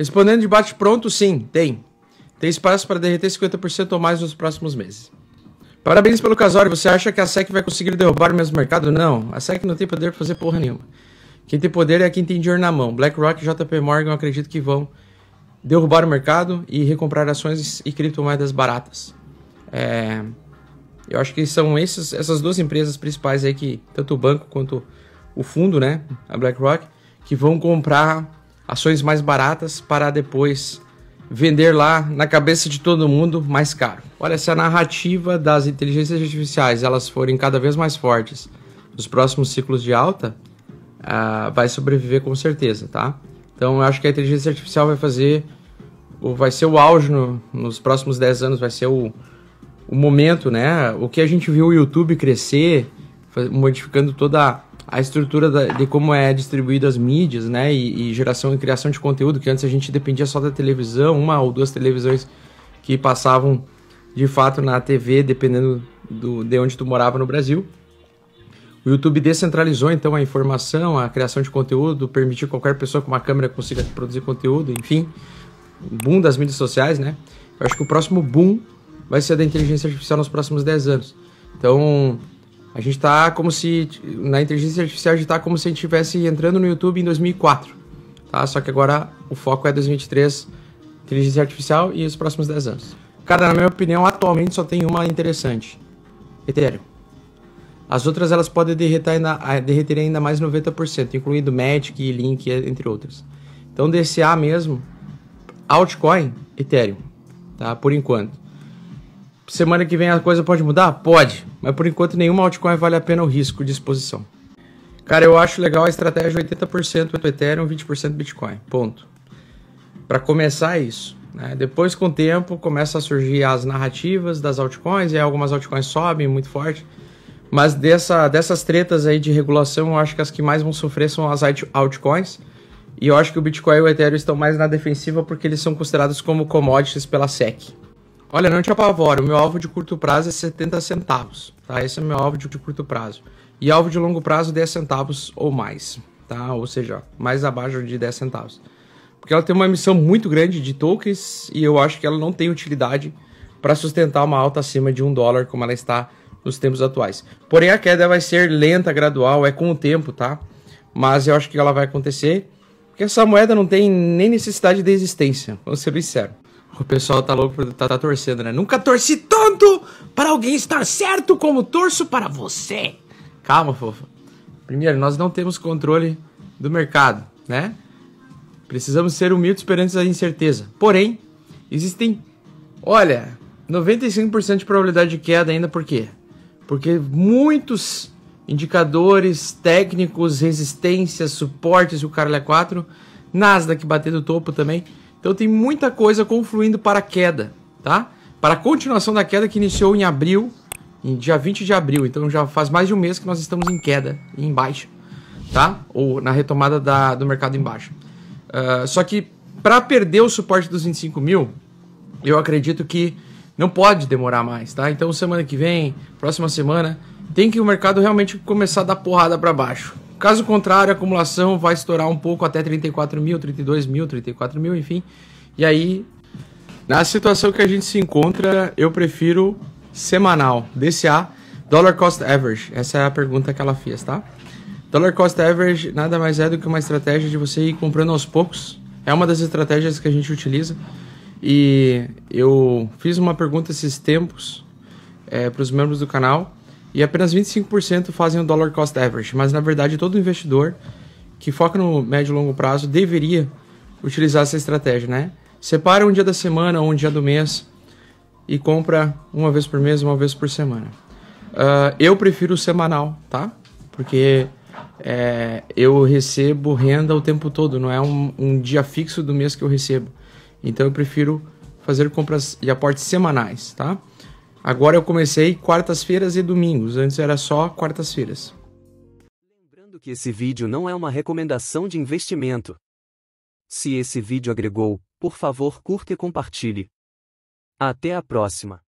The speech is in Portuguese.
Respondendo de bate-pronto, sim, tem. Tem espaço para derreter 50% ou mais nos próximos meses. Parabéns pelo casório. Você acha que a SEC vai conseguir derrubar o mesmo mercado? Não. A SEC não tem poder para fazer porra nenhuma. Quem tem poder é quem tem dinheiro na mão. BlackRock e JP Morgan acredito que vão derrubar o mercado e recomprar ações e criptomoedas baratas. É, eu acho que são esses, essas duas empresas principais aí que tanto o banco quanto o fundo, né, a BlackRock, que vão comprar ações mais baratas para depois vender lá na cabeça de todo mundo mais caro. Olha, se a narrativa das inteligências artificiais elas forem cada vez mais fortes nos próximos ciclos de alta, uh, vai sobreviver com certeza, tá? Então eu acho que a inteligência artificial vai fazer, vai ser o auge no, nos próximos 10 anos, vai ser o, o momento, né? O que a gente viu o YouTube crescer, modificando toda a estrutura da, de como é distribuído as mídias, né? E, e, geração e criação de conteúdo, que antes a gente dependia só da televisão, uma ou duas televisões que passavam de fato na TV, dependendo do, de onde tu morava no Brasil. O YouTube descentralizou então a informação, a criação de conteúdo, permitiu que qualquer pessoa com uma câmera consiga produzir conteúdo, enfim. Boom das mídias sociais, né? Eu acho que o próximo boom vai ser da inteligência artificial nos próximos 10 anos. Então, a gente tá como se. Na inteligência artificial, a gente tá como se a gente estivesse entrando no YouTube em 2004. Tá? Só que agora o foco é 2023, inteligência artificial e os próximos 10 anos. Cara, na minha opinião, atualmente só tem uma interessante: Ethereum. As outras elas podem derreter ainda, ah, derreter ainda mais 90%, incluindo Magic, Link, entre outras. Então, DCA mesmo, altcoin, Ethereum, tá? Por enquanto semana que vem a coisa pode mudar? Pode, mas por enquanto nenhuma altcoin vale a pena o risco de exposição. Cara, eu acho legal a estratégia 80% do Ethereum, 20% Bitcoin. Ponto. Para começar isso. Né? Depois, com o tempo, começa a surgir as narrativas das altcoins, e algumas altcoins sobem muito forte. Mas dessa, dessas tretas aí de regulação, eu acho que as que mais vão sofrer são as altcoins. E eu acho que o Bitcoin e o Ethereum estão mais na defensiva porque eles são considerados como commodities pela SEC. Olha, não te apavora, o meu alvo de curto prazo é 70 centavos, tá? Esse é o meu alvo de, de curto prazo. E alvo de longo prazo, 10 centavos ou mais, tá? Ou seja, mais abaixo de 10 centavos. Porque ela tem uma emissão muito grande de tokens e eu acho que ela não tem utilidade para sustentar uma alta acima de um dólar como ela está nos tempos atuais. Porém, a queda vai ser lenta, gradual, é com o tempo, tá? Mas eu acho que ela vai acontecer porque essa moeda não tem nem necessidade de existência, vamos ser sinceros. O pessoal tá louco, tá, tá torcendo, né? Nunca torci tanto para alguém estar certo como torço para você. Calma, fofa. Primeiro, nós não temos controle do mercado, né? Precisamos ser humildes perante a incerteza. Porém, existem, olha, 95% de probabilidade de queda ainda por quê? Porque muitos indicadores técnicos, resistências, suportes, o cara é 4, Nasdaq batendo topo também. Então tem muita coisa confluindo para a queda, tá? Para a continuação da queda que iniciou em abril, em dia 20 de abril. Então já faz mais de um mês que nós estamos em queda, em baixa, tá? Ou na retomada da, do mercado em baixa. Uh, só que para perder o suporte dos 25 mil, eu acredito que não pode demorar mais, tá? Então semana que vem, próxima semana, tem que o mercado realmente começar a dar porrada para baixo. Caso contrário, a acumulação vai estourar um pouco até 34 mil, 32 mil, 34 mil, enfim. E aí, na situação que a gente se encontra, eu prefiro semanal, DCA, Dollar Cost Average. Essa é a pergunta que ela fez, tá? Dollar Cost Average nada mais é do que uma estratégia de você ir comprando aos poucos. É uma das estratégias que a gente utiliza. E eu fiz uma pergunta esses tempos é, eh, para os membros do canal e apenas 25% fazem o dollar cost average, mas na verdade todo investidor que foca no médio e longo prazo deveria utilizar essa estratégia, né? Separa um dia da semana ou um dia do mês e compra uma vez por mês, uma vez por semana. Uh, eu prefiro o semanal, tá? Porque é, eu recebo renda o tempo todo, não é um, um dia fixo do mês que eu recebo. Então eu prefiro fazer compras e aportes semanais, tá? Agora eu comecei quartas-feiras e domingos, antes era só quartas-feiras. Lembrando que esse vídeo não é uma recomendação de investimento. Se esse vídeo agregou, por favor curta e compartilhe. Até a próxima!